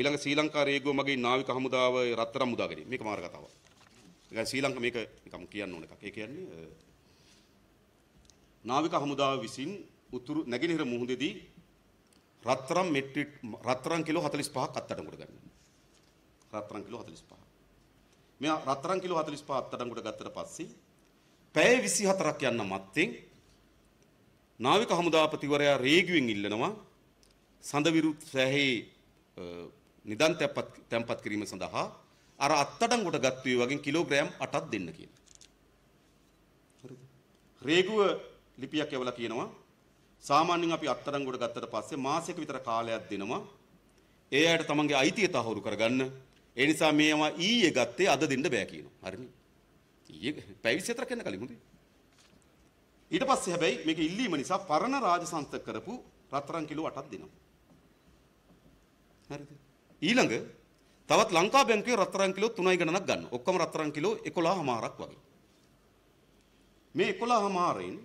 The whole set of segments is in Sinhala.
ඊළඟ ශ්‍රී ලංකා රේගුව මගේ නාවික හමුදාව රත්තරම් මුදා ගැනීම. මේක මාර කතාවක්. ඒ ශ්‍රී ලංකා මේක නිකම් කියන්න ඕන එකක්. ඒ කියන්නේ නාවික හමුදාව විසින් උතුරු නැගෙනහිර මුහුදේදී රත්තරම් මෙට්‍රික් රත්තරම් කිලෝ 45ක් අත්අඩංගුවට ගන්නවා. රත්තරන් කිලෝ 45. මෙයා රත්තරන් කිලෝ 45 අත්අඩංගුවට ගත්තට පස්සේ පැය 24ක් යන්න මත්තෙන් නාවික හමුදාපතිවරයා රේගුවෙන් ඉල්ලනවා සඳවිරු සෑහි නිදන් තැන්පත් තැන්පත් කිරීම සඳහා අර අත්තඩංගුවට ගත්තු ඒ වගේ කිලෝග්‍රෑම් 8ක් දෙන්න කියන. හරිද? රේගුව ලිපියක් යවලා කියනවා සාමාන්‍යයෙන් අපි අත්තඩංගුවට ගත්තට පස්සේ මාසයක විතර කාලයක් දෙනවා. ඒ අයට තමන්ගේ අයිතිය තහවුරු කරගන්න. ඒ නිසා මේවා ඊයේ ගත්තේ අද දෙන්න බෑ කියනවා. හරිනේ? ඊයේ පැවිසි හතර කන්න කලින් හොඳේ. ඊට පස්සේ හැබැයි මේක ඉල්ලීම නිසා පරණ රාජසංශ කරපු රත්තරන් කිලෝ 8ක් දෙනවා. හරිද? ඊළඟ තවත් ලංකා බැංකුවේ රත්තරන් කිලෝ 3යි ගණනක් ගන්න. ඔක්කොම රත්තරන් කිලෝ 11මාරක් වගේ. මේ 11මාරෙන්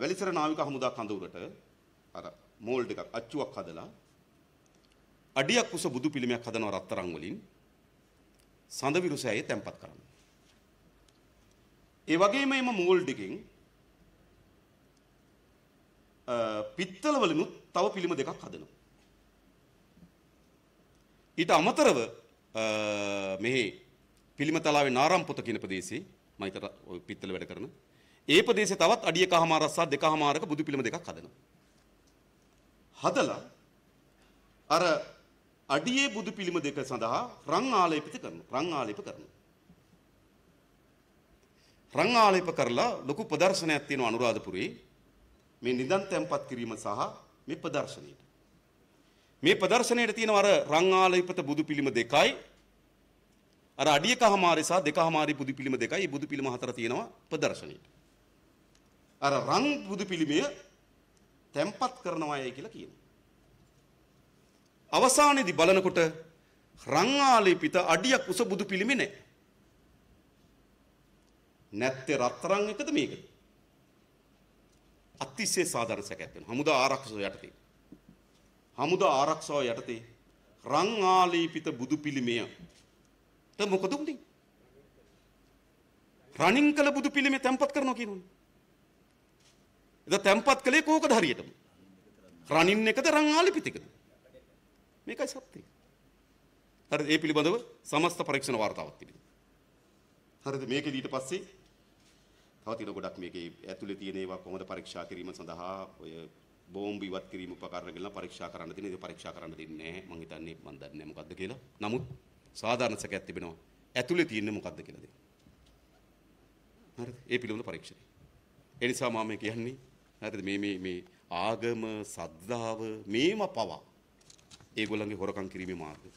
වැලිසර නාවික හමුදා කඳවුරට අර මෝල්ඩ් එකක් අච්චුවක් හදලා අඩියක් උස බුදු පිළිමයක් හදනවා රත්තරන් වලින් සඳවිරුස ඇය තැම්පත් කරන්න. ඒ වගේම එම මෝල්ඩ් එකෙන් පිත්තල වලිනුත් තව පිළිම දෙකක් හදනවා. ඊට අමතරව මෙහි පිළිමතලාවේ නාරම්පොත කියන ප්‍රදේශයේ මම හිතට ওই පිත්තල වැඩ කරන ඒ ප්‍රදේශේ තවත් අඩියකමාරක් සහ දෙකමාරක බුදු පිළිම දෙකක් හදනවා. හදලා අර අඩියේ බුදු පිළිම දෙක සඳහා රං ආලේපිත කරනවා. රං ආලේප කරනවා. රං ආලේප කරලා ලොකු ප්‍රදර්ශනයක් තියෙනවා අනුරාධපුරේ. මේ නිදන් තැන්පත් කිරීම සහ මේ ප්‍රදර්ශනයේ මේ ප්‍රදර්ශනයේ තියෙන අර රන් ආලේපිත බුදු පිළිම දෙකයි අර අඩියකමාරි සහ දෙකමාරි බුදු පිළිම දෙකයි බුදු පිළිම හතර තියෙනවා ප්‍රදර්ශනයේ. අර රන් බුදු පිළිමය තැම්පත් කරනවායයි කියලා කියනවා. අවසානයේදී බලනකොට රන් ආලේපිත අඩියක් උස බුදු පිළිමේ නැහැ. නැත්තේ රත්තරන් එකද මේකද? අතිශය සාධාරණ සැකයක් වෙනවා. හමුදා ආරක්ෂක යටතේ. හමුදා ආරක්ෂාව යටතේ රං ආලේපිත බුදු පිළිමයට මොකද උනේ? රණින් කළ බුදු පිළිමේ තැම්පත් කරනවා කියනෝනේ. එද තැම්පත් කළේ කෝකද හරියටම? රණින් එකද රං ආලේපිත එකද? මේකයි සත්‍යය. හරිද? ඒ පිළිබඳව සමස්ත පරීක්ෂණ වාර්තාවක් තිබෙනවා. හරිද? මේකේ ඊට පස්සේ තව තියෙන ගොඩක් මේකේ ඇතුලේ තියෙන ඒවා කොහොමද පරීක්ෂා කිරීම සඳහා ඔය බෝම්බ ඉවත් කිරීම උපකරණ කියලා පරීක්ෂා කරන්න තියෙන. ඒක පරීක්ෂා කරන්න දෙන්නේ නැහැ. මම හිතන්නේ මම දන්නේ නැහැ මොකද්ද කියලා. නමුත් සාධාරණ සැකයක් තිබෙනවා. ඇතුලේ තියෙන්නේ මොකද්ද කියලාද? හරිද? ඒ පිළිබඳ පරීක්ෂණය. ඒ නිසා මම කියන්නේ හරිද මේ මේ මේ ආගම, සද්ධාව මේම පවා ඒගොල්ලන්ගේ හොරකම් කිරීමේ මාර්ගය.